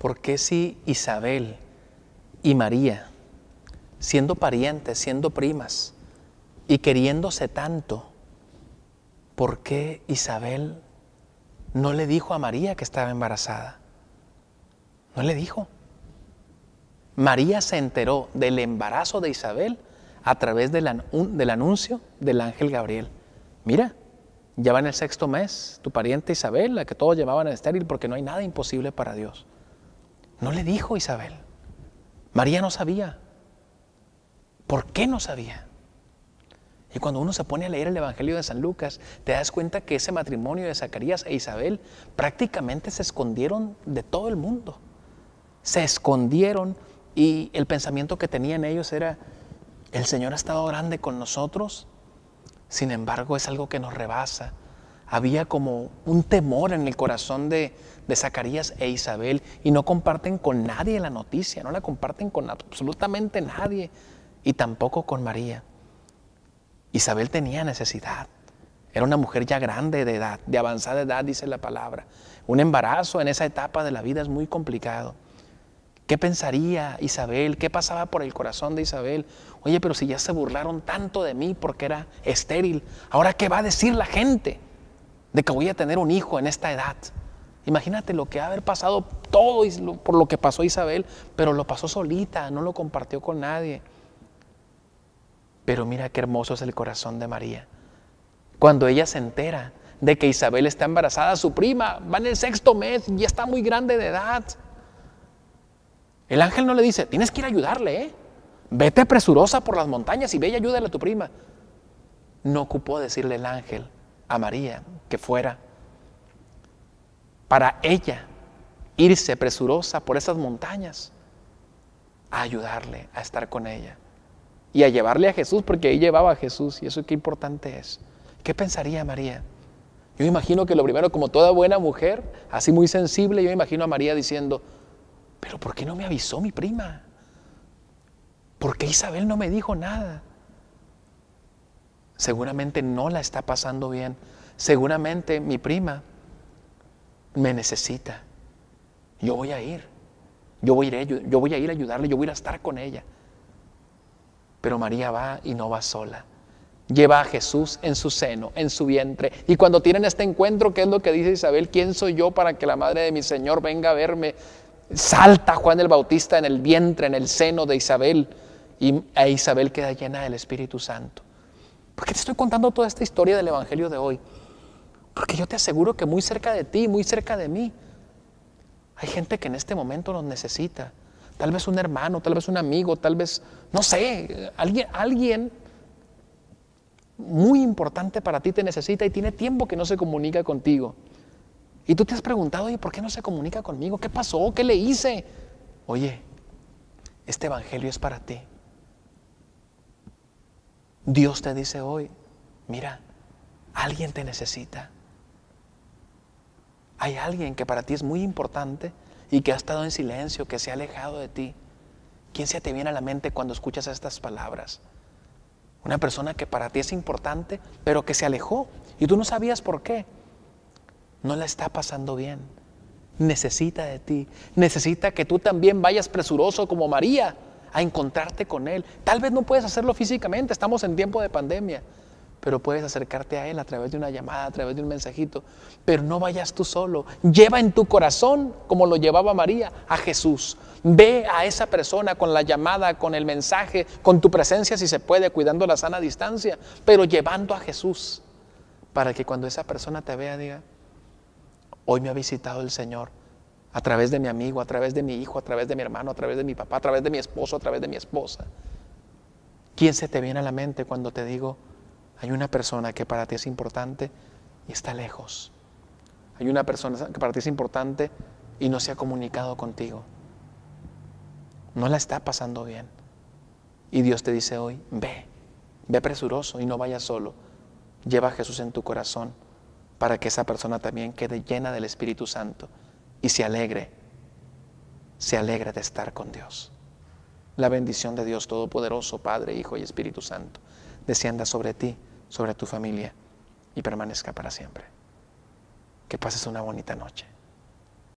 ¿por qué si Isabel y María, siendo parientes, siendo primas y queriéndose tanto, ¿por qué Isabel no le dijo a María que estaba embarazada? No le dijo. María se enteró del embarazo de Isabel a través del, anuncio del ángel Gabriel. Mira, ya va en el sexto mes, tu pariente Isabel, la que todos llamaban estéril, porque no hay nada imposible para Dios. No le dijo Isabel. María no sabía. ¿Por qué no sabía? Y cuando uno se pone a leer el Evangelio de San Lucas, te das cuenta que ese matrimonio de Zacarías e Isabel prácticamente se escondieron de todo el mundo. Se escondieron y el pensamiento que tenían ellos era, el Señor ha estado grande con nosotros, sin embargo es algo que nos rebasa, había como un temor en el corazón de, Zacarías e Isabel y no comparten con nadie la noticia, no la comparten con absolutamente nadie y tampoco con María. Isabel tenía necesidad. Era una mujer ya grande de edad, de avanzada edad, dice la palabra. Un embarazo en esa etapa de la vida es muy complicado. ¿Qué pensaría Isabel? ¿Qué pasaba por el corazón de Isabel? Oye, pero si ya se burlaron tanto de mí porque era estéril, ¿ahora qué va a decir la gente? de que voy a tener un hijo en esta edad. Imagínate lo que ha haber pasado todo por lo que pasó Isabel, pero lo pasó solita, no lo compartió con nadie. Pero mira qué hermoso es el corazón de María. Cuando ella se entera de que Isabel está embarazada, su prima va en el sexto mes, ya está muy grande de edad. El ángel no le dice, tienes que ir a ayudarle, ¿eh? vete presurosa por las montañas y ve y ayúdale a tu prima. No ocupó decirle el ángel, a María que fuera para ella irse presurosa por esas montañas a ayudarle, a estar con ella y a llevarle a Jesús, porque ahí llevaba a Jesús y eso qué importante es. ¿Qué pensaría María? Yo imagino que lo primero, como toda buena mujer, así muy sensible, yo imagino a María diciendo, pero ¿por qué no me avisó mi prima? ¿Por qué Isabel no me dijo nada? seguramente no la está pasando bien, seguramente mi prima me necesita, yo voy a ir, yo voy a ir, yo voy a ir a ayudarle, yo voy a ir a estar con ella. Pero María va y no va sola. Lleva a Jesús en su seno, en su vientre. Y cuando tienen este encuentro, ¿qué es lo que dice Isabel? ¿Quién soy yo para que la madre de mi Señor venga a verme? Salta Juan el Bautista en el vientre, en el seno de Isabel. Y a Isabel queda llena del Espíritu Santo. ¿Por qué te estoy contando toda esta historia del Evangelio de hoy? Porque yo te aseguro que muy cerca de ti, muy cerca de mí, hay gente que en este momento nos necesita. Tal vez un hermano, tal vez un amigo, tal vez, no sé, alguien, alguien muy importante para ti te necesita y tiene tiempo que no se comunica contigo. Y tú te has preguntado, oye, ¿por qué no se comunica conmigo? ¿Qué pasó? ¿Qué le hice? Oye, este Evangelio es para ti. Dios te dice hoy, mira, alguien te necesita. Hay alguien que para ti es muy importante y que ha estado en silencio, que se ha alejado de ti. ¿Quién se te viene a la mente cuando escuchas estas palabras? Una persona que para ti es importante, pero que se alejó y tú no sabías por qué. No la está pasando bien. Necesita de ti. Necesita que tú también vayas presuroso como María a encontrarte con Él. Tal vez no puedes hacerlo físicamente, estamos en tiempo de pandemia, pero puedes acercarte a Él a través de una llamada, a través de un mensajito. Pero no vayas tú solo. Lleva en tu corazón, como lo llevaba María, a Jesús. Ve a esa persona con la llamada, con el mensaje, con tu presencia si se puede, cuidando la sana distancia, pero llevando a Jesús para que cuando esa persona te vea diga, hoy me ha visitado el Señor a través de mi amigo, a través de mi hijo, a través de mi hermano, a través de mi papá, a través de mi esposo, a través de mi esposa. ¿Quién se te viene a la mente cuando te digo, hay una persona que para ti es importante y está lejos? Hay una persona que para ti es importante y no se ha comunicado contigo. No la está pasando bien. Y Dios te dice hoy, ve, ve presuroso y no vaya solo. Lleva a Jesús en tu corazón para que esa persona también quede llena del Espíritu Santo y se alegre, se alegra de estar con Dios. La bendición de Dios Todopoderoso, Padre, Hijo y Espíritu Santo, descienda sobre ti, sobre tu familia y permanezca para siempre. Que pases una bonita noche.